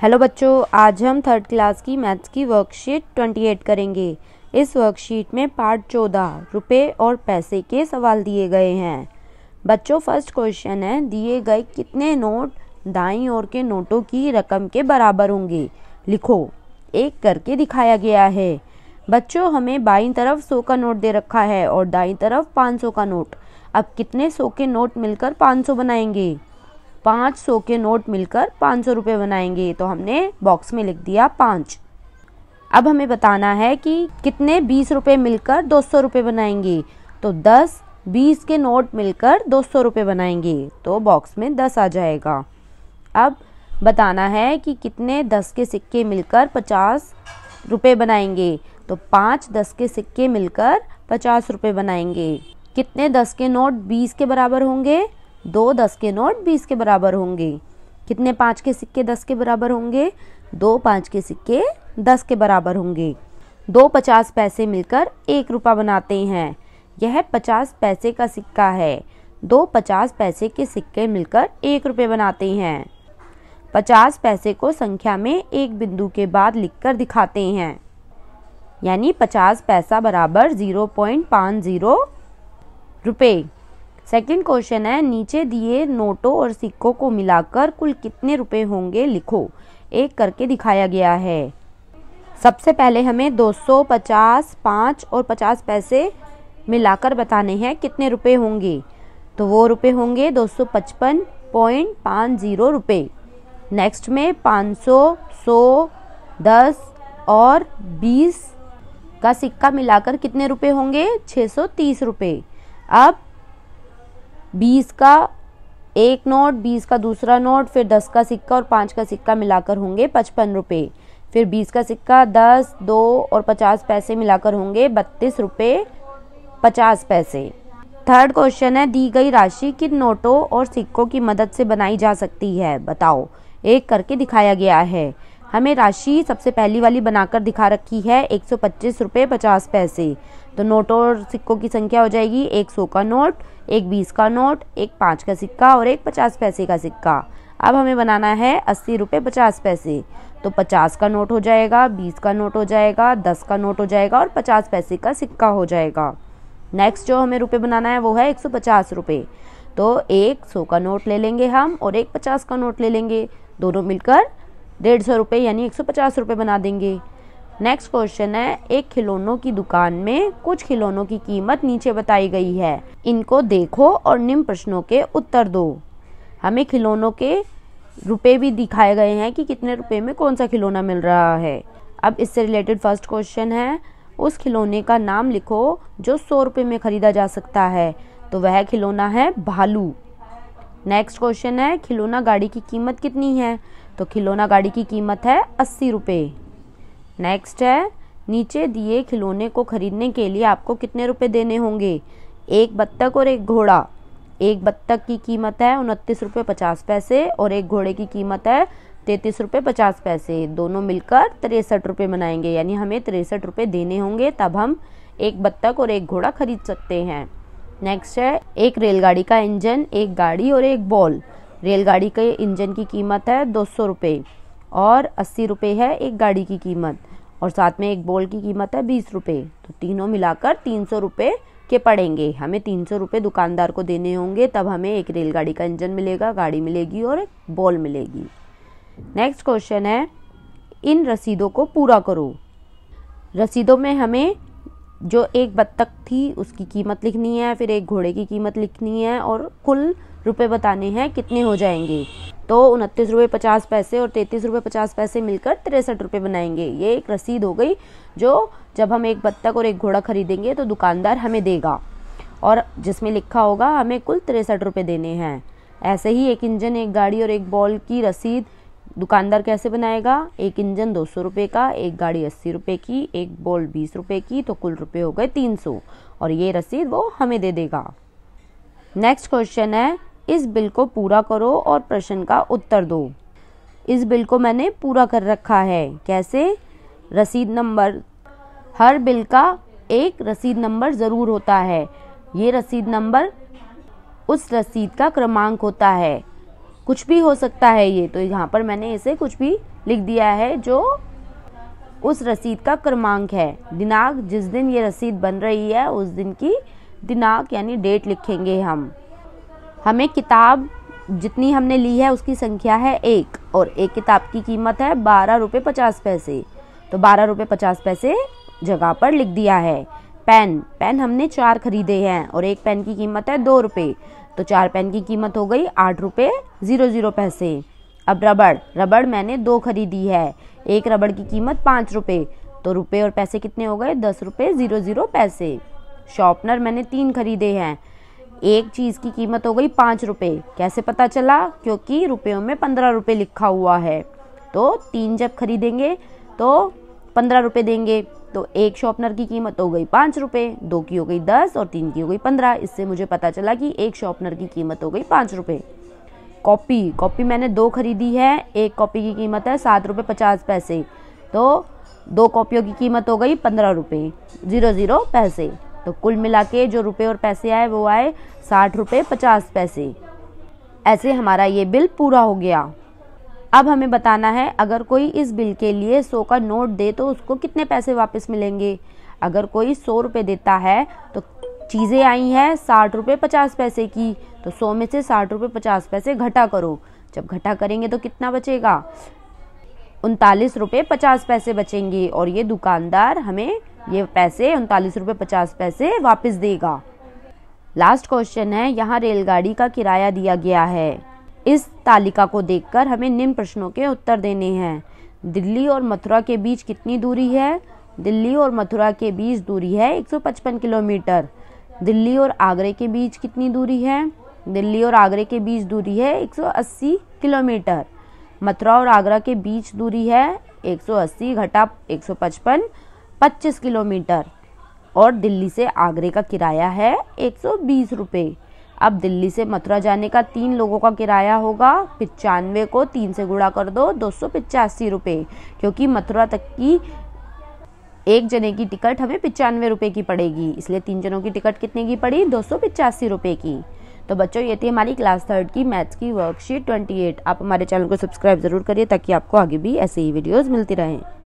hello बच्चों आज हम थर्ड क्लास की मैथ्स की वर्कशीट 28 करेंगे इस वर्कशीट में पार्ट 14 रुपए और पैसे के सवाल दिए गए हैं बच्चों फर्स्ट क्वेश्चन है दिए गए कितने नोट दाई ओर के नोटों की रकम के बराबर होंगे लिखो एक करके दिखाया गया है बच्चों हमें बाई तरफ सौ का नोट दे रखा है और दाई तरफ पाँच का नोट अब कितने सौ के नोट मिलकर पाँच बनाएंगे पाँच सौ के नोट मिलकर पाँच सौ रुपये बनाएंगे तो हमने बॉक्स में लिख दिया पाँच अब हमें बताना है कि कितने बीस रुपये मिलकर दो सौ रुपये बनाएंगे तो दस बीस के नोट मिलकर दो सौ रुपये बनाएंगे तो बॉक्स में दस आ जाएगा अब बताना है कि कितने दस के सिक्के मिलकर पचास रुपये बनाएंगे तो पाँच दस के सिक्के मिलकर पचास रुपये बनाएंगे कितने दस के नोट बीस के बराबर होंगे दो दस के नोट बीस के बराबर होंगे कितने पाँच के सिक्के दस के बराबर होंगे दो पाँच के सिक्के दस के बराबर होंगे दो पचास पैसे मिलकर एक रुपया बनाते हैं यह पचास पैसे का सिक्का है दो पचास पैसे के सिक्के मिलकर एक रुपये बनाते हैं पचास पैसे को संख्या में एक बिंदु के बाद लिखकर दिखाते हैं यानी पचास पैसा बराबर ज़ीरो पॉइंट पाँच ज़ीरो रुपये सेकंड क्वेश्चन है नीचे दिए नोटों और सिक्कों को मिलाकर कुल कितने रुपए होंगे लिखो एक करके दिखाया गया है सबसे पहले हमें 250, 5 और 50 पैसे मिलाकर बताने हैं कितने रुपए होंगे तो वो रुपए होंगे दो सौ पचपन पॉइंट पाँच ज़ीरो रुपये नेक्स्ट में पाँच सौ सौ दस और बीस का सिक्का मिलाकर कितने रुपए होंगे छः सौ तीस रुपये अब बीस का एक नोट बीस का दूसरा नोट फिर दस का सिक्का और पाँच का सिक्का मिलाकर होंगे पचपन रुपये फिर बीस का सिक्का दस दो और पचास पैसे मिलाकर होंगे बत्तीस रुपये पचास पैसे थर्ड क्वेश्चन है दी गई राशि किन नोटों और सिक्कों की मदद से बनाई जा सकती है बताओ एक करके दिखाया गया है हमें राशि सबसे पहली वाली बनाकर दिखा रखी है एक सौ पच्चीस रुपये पचास पैसे तो नोट और सिक्कों की संख्या हो जाएगी एक सौ का नोट एक बीस का नोट एक पाँच का सिक्का और एक पचास पैसे का सिक्का अब हमें बनाना है अस्सी रुपये पचास पैसे तो पचास का नोट हो जाएगा बीस का नोट हो जाएगा दस का नोट हो जाएगा और पचास पैसे का सिक्का हो जाएगा नेक्स्ट जो हमें रुपये बनाना है वो है एक सौ पचास रुपये तो एक सौ का नोट ले लेंगे हम और एक पचास का नोट ले लेंगे दोनों मिलकर डेढ़ सौ रुपये यानी एक सौ पचास रुपये बना देंगे नेक्स्ट क्वेश्चन है एक खिलौनों की दुकान में कुछ खिलौनों की कीमत नीचे बताई गई है इनको देखो और निम्न प्रश्नों के उत्तर दो हमें खिलौनों के रुपए भी दिखाए गए हैं कि कितने रुपए में कौन सा खिलौना मिल रहा है अब इससे रिलेटेड फर्स्ट क्वेश्चन है उस खिलौने का नाम लिखो जो सौ रुपये में ख़रीदा जा सकता है तो वह खिलौना है भालू नेक्स्ट क्वेश्चन है खिलौना गाड़ी की कीमत कितनी है तो खिलौना गाड़ी की कीमत है अस्सी रुपये नेक्स्ट है नीचे दिए खिलौने को ख़रीदने के लिए आपको कितने रुपए देने होंगे एक बत्तख और एक घोड़ा एक बत्तख की कीमत है उनतीस रुपये पचास पैसे और एक घोड़े की कीमत है तैंतीस रुपये पचास पैसे दोनों मिलकर तिरसठ रुपये बनाएंगे यानी हमें तिरसठ रुपये देने होंगे तब हम एक बत्तख और एक घोड़ा खरीद सकते हैं नेक्स्ट है एक रेलगाड़ी का इंजन एक गाड़ी और एक बॉल रेलगाड़ी के इंजन की कीमत है दो सौ रुपये और अस्सी रुपये है एक गाड़ी की कीमत और साथ में एक बोल की कीमत है बीस रुपये तो तीनों मिलाकर तीन सौ रुपये के पड़ेंगे हमें तीन सौ रुपये दुकानदार को देने होंगे तब हमें एक रेलगाड़ी का इंजन मिलेगा गाड़ी मिलेगी और एक बॉल मिलेगी नेक्स्ट क्वेश्चन है इन रसीदों को पूरा करो रसीदों में हमें जो एक बत्तख थी उसकी कीमत लिखनी है फिर एक घोड़े की कीमत लिखनी है और कुल रुपए बताने हैं कितने हो जाएंगे तो उनतीस रुपये पचास पैसे और तैंतीस रुपये पचास पैसे मिलकर तिरसठ रुपये बनाएंगे ये एक रसीद हो गई जो जब हम एक बत्तख और एक घोड़ा खरीदेंगे तो दुकानदार हमें देगा और जिसमें लिखा होगा हमें कुल तिरसठ रुपये देने हैं ऐसे ही एक इंजन एक गाड़ी और एक बॉल की रसीद दुकानदार कैसे बनाएगा एक इंजन दो सौ रुपये का एक गाड़ी अस्सी रुपये की एक बॉल बीस रुपये की तो कुल रुपये हो गए तीन सौ और ये रसीद वो हमें दे देगा नेक्स्ट क्वेश्चन है इस बिल को पूरा करो और प्रश्न का उत्तर दो इस बिल को मैंने पूरा कर रखा है कैसे रसीद नंबर हर बिल का एक रसीद नंबर ज़रूर होता है ये रसीद नंबर उस रसीद का क्रमांक होता है कुछ भी हो सकता है ये तो यहाँ पर मैंने इसे कुछ भी लिख दिया है जो उस रसीद का क्रमांक है दिनांक जिस दिन ये रसीद बन रही है उस दिन की दिनांक यानी डेट लिखेंगे हम हमें किताब जितनी हमने ली है उसकी संख्या है एक और एक किताब की कीमत है बारह रुपये पचास पैसे तो बारह रुपये पचास पैसे जगह पर लिख दिया है पेन पेन हमने चार खरीदे हैं और एक पेन की कीमत है दो रुपये तो चार पेन की कीमत हो गई आठ रुपये ज़ीरो ज़ीरो पैसे अब रबड़ रबड़ मैंने दो खरीदी है एक रबड़ की कीमत पाँच रुपये तो रुपये और पैसे कितने हो गए दस रुपये ज़ीरो ज़ीरो पैसे शॉर्पनर मैंने तीन खरीदे हैं एक चीज़ की कीमत हो गई पाँच रुपये कैसे पता चला क्योंकि रुपयों में पंद्रह रुपये लिखा हुआ है तो तीन जब खरीदेंगे तो पंद्रह रुपये देंगे तो एक शॉपनर की कीमत हो गई पाँच रुपये दो की हो गई दस और तीन की हो गई पंद्रह इससे मुझे पता चला कि एक शॉपनर की कीमत हो गई पाँच रुपये कॉपी कॉपी मैंने दो खरीदी है एक कॉपी की कीमत है सात रुपये पचास पैसे तो दो कॉपियों की कीमत हो गई पंद्रह रुपये ज़ीरो ज़ीरो पैसे तो कुल मिला के जो रुपये और पैसे आए वो आए साठ रुपये पचास पैसे ऐसे हमारा ये बिल पूरा हो गया अब हमें बताना है अगर कोई इस बिल के लिए सौ का नोट दे तो उसको कितने पैसे वापस मिलेंगे अगर कोई सौ रुपये देता है तो चीज़ें आई हैं साठ रुपये पचास पैसे की तो सौ में से साठ रुपये पचास पैसे घटा करो जब घटा करेंगे तो कितना बचेगा उनतालीस रुपये पचास पैसे बचेंगे और ये दुकानदार हमें ये पैसे उनतालीस रुपये पचास पैसे वापस देगा लास्ट क्वेश्चन है यहाँ रेलगाड़ी का किराया दिया गया है इस तालिका को देखकर हमें निम्न प्रश्नों के उत्तर देने हैं दिल्ली और मथुरा के बीच कितनी दूरी है दिल्ली और मथुरा के बीच दूरी है 155 किलोमीटर दिल्ली और आगरे के बीच कितनी दूरी है दिल्ली और आगरे के बीच दूरी है 180 किलोमीटर मथुरा और आगरा के बीच दूरी है 180 घटा 155 25 किलोमीटर और दिल्ली से आगरे का किराया है एक सौ अब दिल्ली से मथुरा जाने का तीन लोगों का किराया होगा पचानवे को तीन से गुणा कर दो दो सौ रुपये क्योंकि मथुरा तक की एक जने की टिकट हमें पचानवे रुपये की पड़ेगी इसलिए तीन जनों की टिकट कितने की पड़ी दो सौ रुपये की तो बच्चों ये थी हमारी क्लास थर्ड की मैथ्स की वर्कशीट 28 आप हमारे चैनल को सब्सक्राइब ज़रूर करिए ताकि आपको आगे भी ऐसे ही वीडियोज़ मिलती रहें